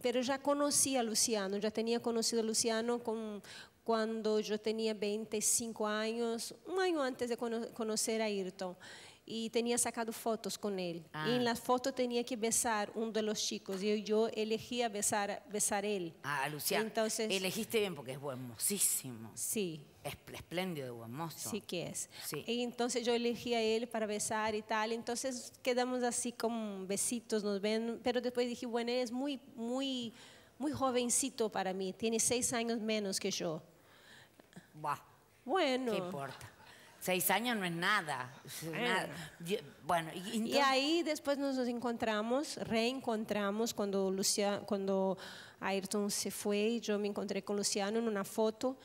Pero já conhecia Luciano, já tinha conhecido Luciano com, quando eu tinha 25 anos, um ano antes de conhecer Ayrton. y tenía sacado fotos con él. Y en ah. las fotos tenía que besar uno de los chicos y yo elegía besar, besar él. Ah, Lucía, Entonces, elegiste bien porque es hermosísimo. Sí. Es espléndido, buen Sí que es. Sí. Y entonces yo elegí a él para besar y tal. Entonces quedamos así como besitos, nos ven. Pero después dije, bueno, él es muy, muy, muy jovencito para mí. Tiene seis años menos que yo. Bueno. ¿Qué importa? Seis años no es nada. bueno, y, ahí después nos encontramos, reencontramos cuando, Lucia, cuando Ayrton se fue, y yo me encontré con Luciano en una foto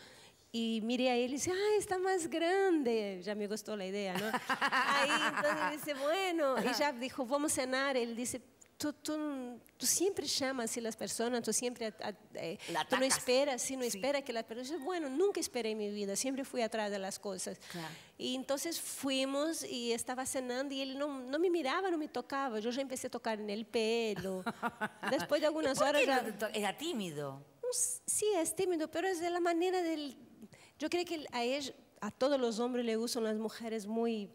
y miré a él y dice, ah, está más grande. Ya me gustó la idea, ¿no? ahí entonces dice, bueno, y ya dijo, vamos a cenar. Él dice, tú, tú, siempre llamas a las personas, tú siempre, eh, tú no esperas, sí, no esperas que las personas, bueno, nunca esperé en mi vida, siempre fui atrás de las cosas. Y entonces fuimos y estaba cenando y él no, no, me miraba, no me tocaba, yo ya empecé a tocar en el pelo. Después de algunas horas... era tímido. Sí, es tímido, pero es de la manera del... Yo creo que a, él, a todos los hombres le gustan las mujeres muy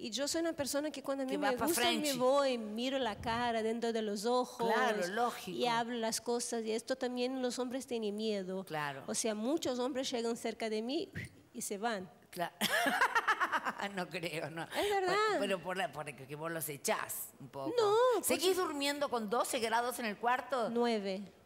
y yo soy una persona que cuando a mí me gusta me voy, miro la cara dentro de los ojos. Claro, lógico. Y hablo las cosas. Y esto también los hombres tienen miedo. Claro. O sea, muchos hombres llegan cerca de mí y se van. Claro. no creo, no. Es verdad. Pero por la, que vos los echás un poco. No. ¿Seguís durmiendo con 12 grados en el cuarto? 9.